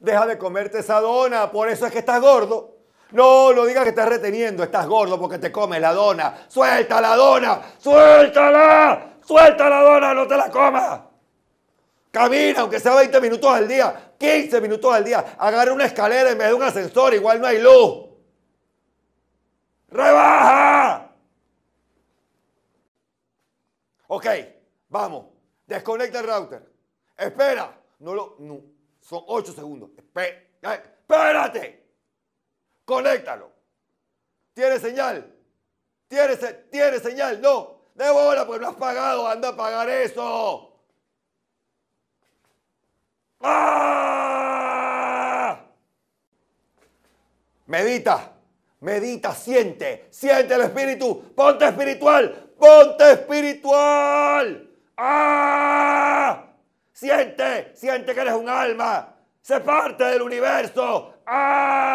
Deja de comerte esa dona, por eso es que estás gordo. No, no digas que estás reteniendo, estás gordo porque te comes la dona. Suelta la dona, suéltala, suelta la dona, no te la comas. Camina, aunque sea 20 minutos al día, 15 minutos al día. Agarra una escalera en vez de un ascensor, igual no hay luz. Rebaja. Ok, vamos. Desconecta el router. Espera. No lo... No. Son 8 segundos. Espérate. Conéctalo. ¿Tiene señal? ¿Tiene, ¿Tiene señal? No. De bola, pues lo has pagado. Anda a pagar eso. ¡Ah! Medita. Medita, siente, siente el espíritu, ponte espiritual, ponte espiritual. ¡Ah! Siente, siente que eres un alma. ¡Se parte del universo. ¡Ah!